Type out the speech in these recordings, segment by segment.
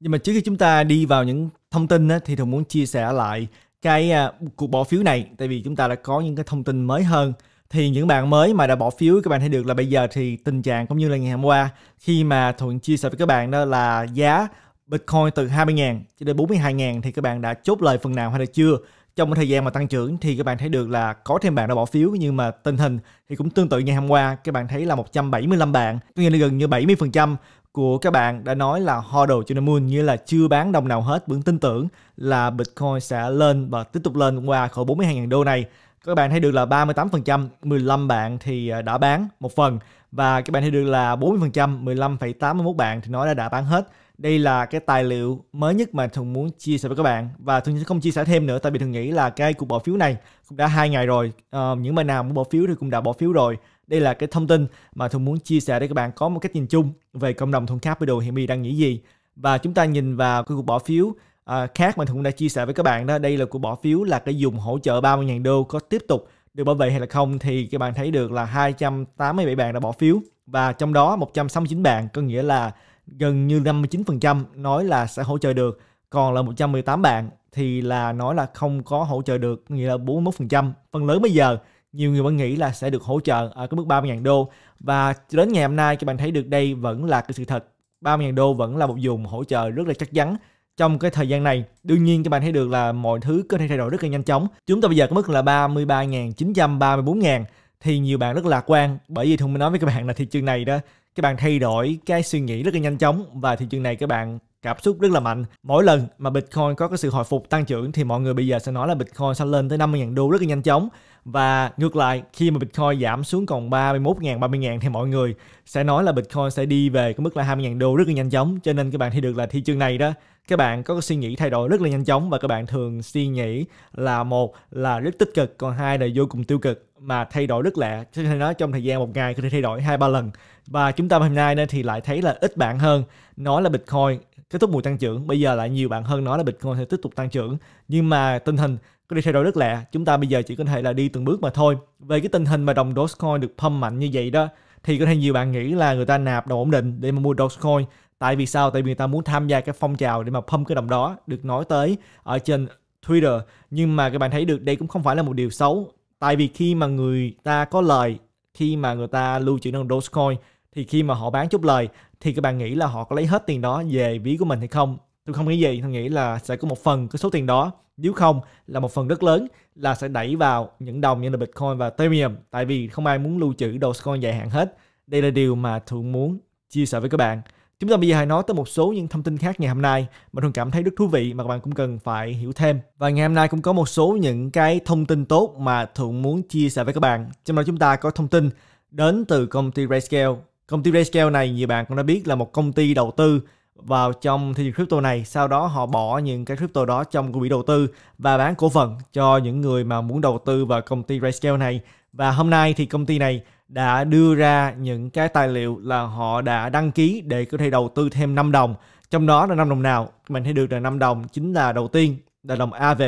nhưng mà trước khi chúng ta đi vào những thông tin á, thì thùng muốn chia sẻ lại cái uh, cuộc bỏ phiếu này tại vì chúng ta đã có những cái thông tin mới hơn thì những bạn mới mà đã bỏ phiếu các bạn thấy được là bây giờ thì tình trạng cũng như là ngày hôm qua khi mà thuận chia sẻ với các bạn đó là giá Bitcoin từ 20.000 cho đến 42.000 thì các bạn đã chốt lời phần nào hay là chưa trong thời gian mà tăng trưởng thì các bạn thấy được là có thêm bạn đã bỏ phiếu nhưng mà tình hình thì cũng tương tự ngày hôm qua các bạn thấy là 175 bạn tức là gần như 70% của các bạn đã nói là hodl trên the moon nghĩa là chưa bán đồng nào hết vẫn tin tưởng là Bitcoin sẽ lên và tiếp tục lên qua khỏi 42.000 đô này. Các bạn thấy được là 38%, 15 bạn thì à, đã bán một phần và các bạn thấy được là 40%, 15,81 bạn thì nói là đã bán hết. Đây là cái tài liệu mới nhất mà Thuận muốn chia sẻ với các bạn và Thuận sẽ không chia sẻ thêm nữa tại vì Thuận nghĩ là cái cuộc bỏ phiếu này cũng đã hai ngày rồi. À, những bạn nào muốn bỏ phiếu thì cũng đã bỏ phiếu rồi đây là cái thông tin mà Thuận muốn chia sẻ để các bạn có một cách nhìn chung về cộng đồng Thuận Capital hiện nay đang nghĩ gì. Và chúng ta nhìn vào cái cuộc bỏ phiếu à, khác mà Thuận đã chia sẻ với các bạn đó. Đây là cuộc bỏ phiếu là cái dùng hỗ trợ 30.000 đô có tiếp tục được bảo vệ hay là không thì các bạn thấy được là 287 bạn đã bỏ phiếu và trong đó 169 bạn có nghĩa là gần như 59% nói là sẽ hỗ trợ được còn là 118 bạn thì là nói là không có hỗ trợ được nghĩa là 41% phần lớn bây giờ nhiều người vẫn nghĩ là sẽ được hỗ trợ ở à, cái mức 30.000 đô và đến ngày hôm nay các bạn thấy được đây vẫn là cái sự thật 30.000 đô vẫn là một vùng hỗ trợ rất là chắc chắn trong cái thời gian này. Đương nhiên các bạn thấy được là mọi thứ có thể thay đổi rất là nhanh chóng. Chúng ta bây giờ có mức là 33.934.000 thì nhiều bạn rất lạc quan bởi vì Thùng mới nói với các bạn là thị trường này đó các bạn thay đổi cái suy nghĩ rất là nhanh chóng và thị trường này các bạn cảm xúc rất là mạnh mỗi lần mà Bitcoin có cái sự hồi phục tăng trưởng thì mọi người bây giờ sẽ nói là Bitcoin sẽ lên tới 50.000 đô rất là nhanh chóng và ngược lại khi mà Bitcoin giảm xuống còn 31.000 30.000 thì mọi người sẽ nói là Bitcoin sẽ đi về cái mức là 20.000 đô rất là nhanh chóng cho nên các bạn thấy được là thị trường này đó các bạn có cái suy nghĩ thay đổi rất là nhanh chóng và các bạn thường suy nghĩ là một là rất tích cực còn hai là vô cùng tiêu cực mà thay đổi rất lạ cho nên nó trong thời gian một ngày có thể thay đổi hai ba lần và chúng ta hôm nay thì lại thấy là ít bạn hơn nói là bitcoin kết thúc mùa tăng trưởng bây giờ lại nhiều bạn hơn nói là bitcoin sẽ tiếp tục tăng trưởng nhưng mà tình hình có đi thay đổi rất lạ chúng ta bây giờ chỉ có thể là đi từng bước mà thôi về cái tình hình mà đồng dogecoin được pump mạnh như vậy đó thì có thể nhiều bạn nghĩ là người ta nạp đồng ổn định để mà mua dogecoin tại vì sao tại vì người ta muốn tham gia cái phong trào để mà pump cái đồng đó được nói tới ở trên twitter nhưng mà các bạn thấy được đây cũng không phải là một điều xấu tại vì khi mà người ta có lời khi mà người ta lưu trữ đồng dogecoin thì khi mà họ bán chút lời thì các bạn nghĩ là họ có lấy hết tiền đó về ví của mình hay không tôi không nghĩ gì tôi nghĩ là sẽ có một phần cái số tiền đó nếu không là một phần rất lớn là sẽ đẩy vào những đồng như là bitcoin và ethereum tại vì không ai muốn lưu trữ dogecoin dài hạn hết đây là điều mà thường muốn chia sẻ với các bạn chúng ta bây giờ hãy nói tới một số những thông tin khác ngày hôm nay mà thường cảm thấy rất thú vị mà các bạn cũng cần phải hiểu thêm và ngày hôm nay cũng có một số những cái thông tin tốt mà thường muốn chia sẻ với các bạn trong đó chúng ta có thông tin đến từ công ty Rayscale Công ty RayScale này nhiều bạn cũng đã biết là một công ty đầu tư vào trong thị trường crypto này, sau đó họ bỏ những cái crypto đó trong quỹ đầu tư và bán cổ phần cho những người mà muốn đầu tư vào công ty RayScale này. Và hôm nay thì công ty này đã đưa ra những cái tài liệu là họ đã đăng ký để có thể đầu tư thêm 5 đồng. Trong đó là 5 đồng nào? Mình thấy được là 5 đồng chính là đầu tiên là đồng AV,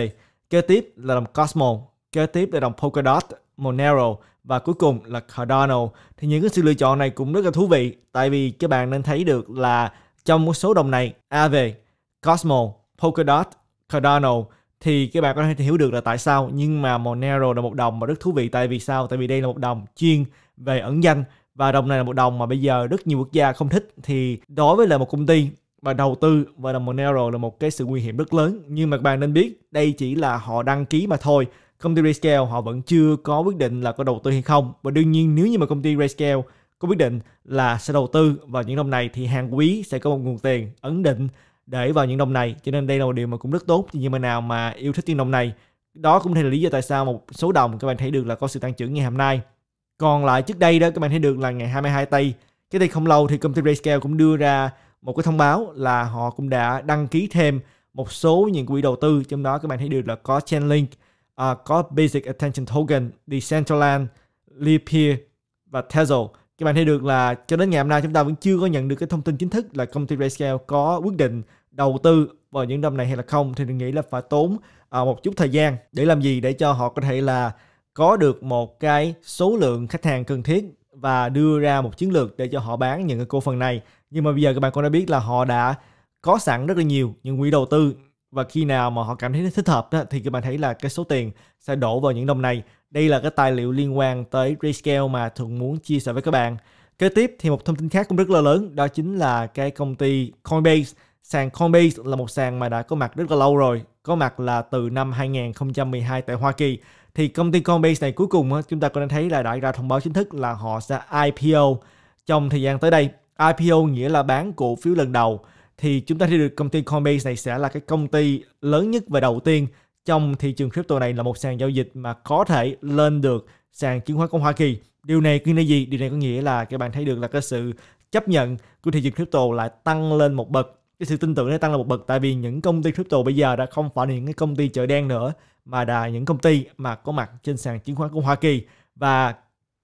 kế tiếp là đồng Cosmo, kế tiếp là đồng Polkadot Monero và cuối cùng là Cardano. Thì những cái sự lựa chọn này cũng rất là thú vị tại vì các bạn nên thấy được là trong một số đồng này Aave, Cosmo, Polkadot, Cardano thì các bạn có thể hiểu được là tại sao nhưng mà Monero là một đồng mà rất thú vị tại vì sao? Tại vì đây là một đồng chuyên về ẩn danh và đồng này là một đồng mà bây giờ rất nhiều quốc gia không thích thì đối với là một công ty và đầu tư và đồng Monero là một cái sự nguy hiểm rất lớn nhưng mà các bạn nên biết đây chỉ là họ đăng ký mà thôi công ty Grayscale họ vẫn chưa có quyết định là có đầu tư hay không và đương nhiên nếu như mà công ty Grayscale có quyết định là sẽ đầu tư vào những năm này thì hàng quý sẽ có một nguồn tiền ấn định để vào những đồng này cho nên đây là một điều mà cũng rất tốt cho những bạn nào mà yêu thích những đồng này đó cũng là lý do tại sao một số đồng các bạn thấy được là có sự tăng trưởng ngày hôm nay còn lại trước đây đó các bạn thấy được là ngày 22 tây cái đây không lâu thì công ty Grayscale cũng đưa ra một cái thông báo là họ cũng đã đăng ký thêm một số những quỹ đầu tư trong đó các bạn thấy được là có Chainlink uh, có Basic Attention Token, Decentraland, Lipier và Tezos. Các bạn thấy được là cho đến ngày hôm nay chúng ta vẫn chưa có nhận được cái thông tin chính thức là công ty Grayscale có quyết định đầu tư vào những năm này hay là không thì mình nghĩ là phải tốn uh, một chút thời gian để làm gì để cho họ có thể là có được một cái số lượng khách hàng cần thiết và đưa ra một chiến lược để cho họ bán những cái cổ phần này nhưng mà bây giờ các bạn cũng đã biết là họ đã có sẵn rất là nhiều những quỹ đầu tư và khi nào mà họ cảm thấy thích hợp đó, thì các bạn thấy là cái số tiền sẽ đổ vào những đồng này đây là cái tài liệu liên quan tới Rescale mà thường muốn chia sẻ với các bạn kế tiếp thì một thông tin khác cũng rất là lớn đó chính là cái công ty Coinbase sàn Coinbase là một sàn mà đã có mặt rất là lâu rồi có mặt là từ năm 2012 tại Hoa Kỳ thì công ty Coinbase này cuối cùng chúng ta có thể thấy là đã ra thông báo chính thức là họ sẽ IPO trong thời gian tới đây IPO nghĩa là bán cổ phiếu lần đầu thì chúng ta thấy được công ty Coinbase này sẽ là cái công ty lớn nhất và đầu tiên trong thị trường crypto này là một sàn giao dịch mà có thể lên được sàn chứng khoán của Hoa Kỳ. Điều này có nghĩa là gì? Điều này có nghĩa là các bạn thấy được là cái sự chấp nhận của thị trường crypto lại tăng lên một bậc cái sự tin tưởng nó tăng lên một bậc tại vì những công ty crypto bây giờ đã không phải là những cái công ty chợ đen nữa mà là những công ty mà có mặt trên sàn chứng khoán của Hoa Kỳ và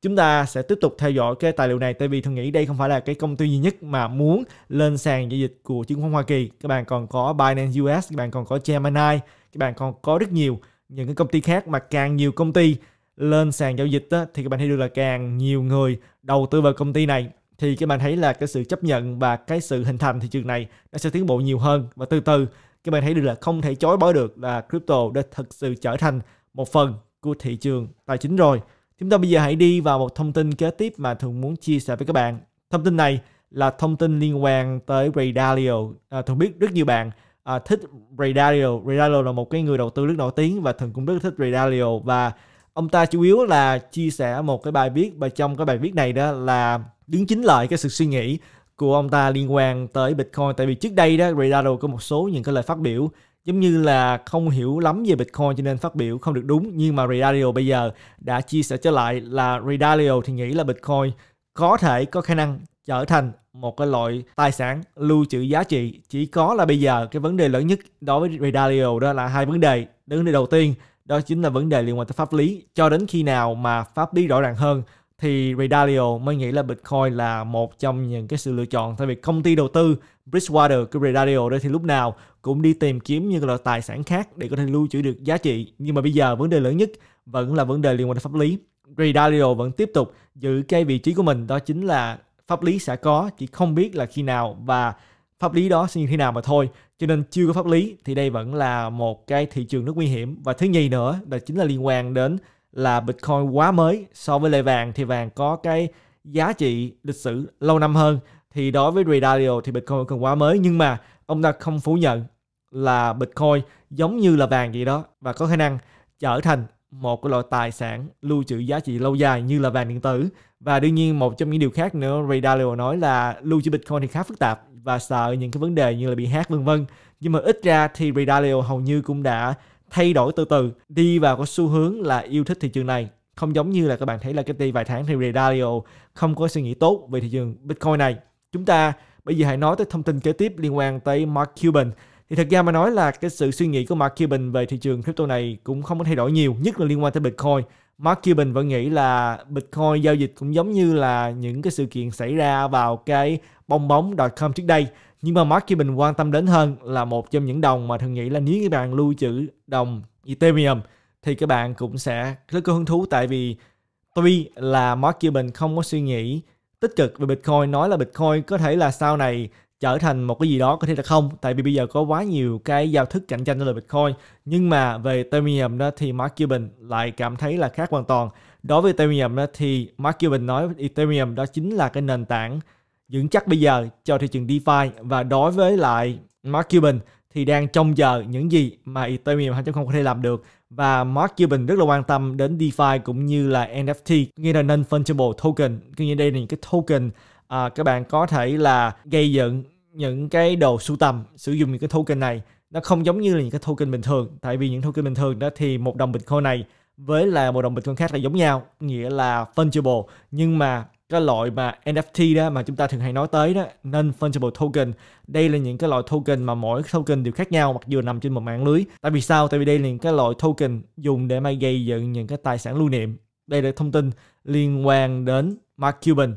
chúng ta sẽ tiếp tục theo dõi cái tài liệu này tại vì tôi nghĩ đây không phải là cái công ty duy nhất mà muốn lên sàn giao dịch của chứng khoán Hoa Kỳ các bạn còn có Binance US các bạn còn có Gemini các bạn còn có rất nhiều những cái công ty khác mà càng nhiều công ty lên sàn giao dịch đó, thì các bạn thấy được là càng nhiều người đầu tư vào công ty này thì các bạn thấy là cái sự chấp nhận và cái sự hình thành thị trường này nó sẽ tiến bộ nhiều hơn và từ từ các bạn thấy được là không thể chối bỏ được là crypto đã thực sự trở thành một phần của thị trường tài chính rồi Chúng ta bây giờ hãy đi vào một thông tin kế tiếp mà Thường muốn chia sẻ với các bạn. Thông tin này là thông tin liên quan tới Ray Dalio. À, Thường biết rất nhiều bạn à, thích Ray Dalio. Ray Dalio là một cái người đầu tư rất nổi tiếng và Thường cũng rất thích Ray Dalio. Và ông ta chủ yếu là chia sẻ một cái bài viết và trong cái bài viết này đó là đứng chính lại cái sự suy nghĩ của ông ta liên quan tới Bitcoin. Tại vì trước đây đó Ray Dalio có một số những cái lời phát biểu giống như là không hiểu lắm về Bitcoin cho nên phát biểu không được đúng nhưng mà Redalio bây giờ đã chia sẻ trở lại là Redalio thì nghĩ là Bitcoin có thể có khả năng trở thành một cái loại tài sản lưu trữ giá trị chỉ có là bây giờ cái vấn đề lớn nhất đối với Redalio đó là hai vấn đề vấn đề đầu tiên đó chính là vấn đề liên quan tới pháp lý cho đến khi nào mà pháp lý rõ ràng hơn thì Redalio mới nghĩ là Bitcoin là một trong những cái sự lựa chọn tại vì công ty đầu tư Bridgewater của Redalio đây thì lúc nào cũng đi tìm kiếm những loại tài sản khác để có thể lưu trữ được giá trị nhưng mà bây giờ vấn đề lớn nhất vẫn là vấn đề liên quan đến pháp lý Redalio vẫn tiếp tục giữ cái vị trí của mình đó chính là pháp lý sẽ có chỉ không biết là khi nào và pháp lý đó sẽ như thế nào mà thôi cho nên chưa có pháp lý thì đây vẫn là một cái thị trường rất nguy hiểm và thứ nhì nữa là chính là liên quan đến là Bitcoin quá mới so với lệ vàng thì vàng có cái giá trị lịch sử lâu năm hơn thì đối với Ray Dalio thì Bitcoin còn quá mới nhưng mà ông ta không phủ nhận là Bitcoin giống như là vàng gì đó và có khả năng trở thành một cái loại tài sản lưu trữ giá trị lâu dài như là vàng điện tử và đương nhiên một trong những điều khác nữa Ray Dalio nói là lưu trữ Bitcoin thì khá phức tạp và sợ những cái vấn đề như là bị hack vân vân nhưng mà ít ra thì Ray Dalio hầu như cũng đã thay đổi từ từ đi vào cái xu hướng là yêu thích thị trường này không giống như là các bạn thấy là cái đi vài tháng thì Redalio không có suy nghĩ tốt về thị trường Bitcoin này chúng ta bây giờ hãy nói tới thông tin kế tiếp liên quan tới Mark Cuban thì thật ra mà nói là cái sự suy nghĩ của Mark Cuban về thị trường crypto này cũng không có thay đổi nhiều nhất là liên quan tới Bitcoin Mark Cuban vẫn nghĩ là Bitcoin giao dịch cũng giống như là những cái sự kiện xảy ra vào cái bong bóng .com trước đây nhưng mà Mark Cuban quan tâm đến hơn là một trong những đồng mà thường nghĩ là nếu các bạn lưu trữ đồng Ethereum thì các bạn cũng sẽ rất có hứng thú tại vì tuy là Mark Cuban không có suy nghĩ tích cực về Bitcoin nói là Bitcoin có thể là sau này trở thành một cái gì đó có thể là không tại vì bây giờ có quá nhiều cái giao thức cạnh tranh với Bitcoin nhưng mà về Ethereum đó thì Mark Cuban lại cảm thấy là khác hoàn toàn đối với Ethereum đó thì Mark Cuban nói Ethereum đó chính là cái nền tảng vững chắc bây giờ cho thị trường DeFi và đối với lại Mark Cuban thì đang trông chờ những gì mà Ethereum 2.0 có thể làm được và Mark Cuban rất là quan tâm đến DeFi cũng như là NFT nghĩa là non fungible token có nghĩa đây là những cái token à, các bạn có thể là gây dựng những cái đồ sưu tầm sử dụng những cái token này nó không giống như là những cái token bình thường tại vì những token bình thường đó thì một đồng bitcoin này với là một đồng bitcoin khác là giống nhau nghĩa là fungible nhưng mà cái loại mà NFT đó mà chúng ta thường hay nói tới đó non fungible token đây là những cái loại token mà mỗi token đều khác nhau mặc dù nằm trên một mạng lưới tại vì sao tại vì đây là những cái loại token dùng để mà gây dựng những cái tài sản lưu niệm đây là thông tin liên quan đến Mark Cuban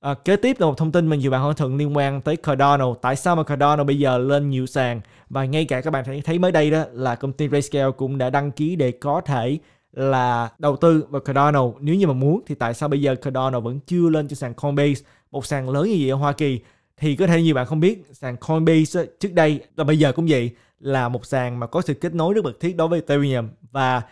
à, kế tiếp là một thông tin mà nhiều bạn hỏi thường liên quan tới Cardano tại sao mà Cardano bây giờ lên nhiều sàn và ngay cả các bạn thấy thấy mới đây đó là công ty RayScale cũng đã đăng ký để có thể là đầu tư vào Cardano nếu như mà muốn thì tại sao bây giờ Cardano vẫn chưa lên trên sàn Coinbase một sàn lớn như vậy ở Hoa Kỳ thì có thể nhiều bạn không biết sàn Coinbase trước đây và bây giờ cũng vậy là một sàn mà có sự kết nối rất mật thiết đối với Ethereum và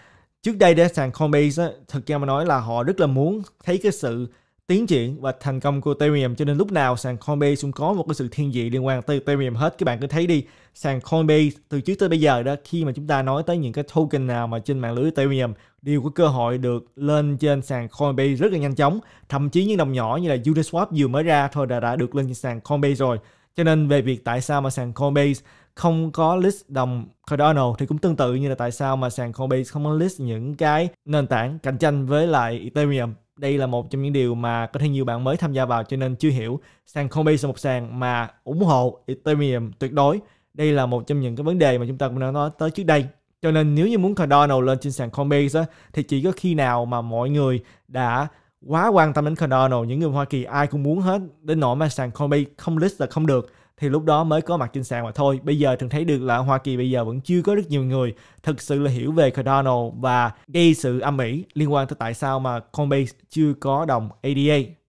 trước đây để sàn Coinbase thực ra mà nói là họ rất là muốn thấy cái sự tiến triển và thành công của Ethereum cho nên lúc nào sàn Coinbase cũng có một cái sự thiên vị liên quan tới Ethereum hết các bạn cứ thấy đi sàn Coinbase từ trước tới bây giờ đó khi mà chúng ta nói tới những cái token nào mà trên mạng lưới Ethereum đều có cơ hội được lên trên sàn Coinbase rất là nhanh chóng thậm chí những đồng nhỏ như là Uniswap vừa mới ra thôi đã, đã được lên trên sàn Coinbase rồi cho nên về việc tại sao mà sàn Coinbase không có list đồng Cardano thì cũng tương tự như là tại sao mà sàn Coinbase không có list những cái nền tảng cạnh tranh với lại Ethereum đây là một trong những điều mà có thể nhiều bạn mới tham gia vào cho nên chưa hiểu sàn Coinbase là một sàn mà ủng hộ Ethereum tuyệt đối đây là một trong những cái vấn đề mà chúng ta cũng đã nói tới trước đây cho nên nếu như muốn Cardano lên trên sàn Coinbase thì chỉ có khi nào mà mọi người đã quá quan tâm đến Cardano, những người Hoa Kỳ ai cũng muốn hết đến nỗi mà sàn Coinbase không list là không được thì lúc đó mới có mặt trên sàn mà thôi. Bây giờ thường thấy được là Hoa Kỳ bây giờ vẫn chưa có rất nhiều người thực sự là hiểu về Cardano và gây sự âm ỉ liên quan tới tại sao mà Coinbase chưa có đồng ADA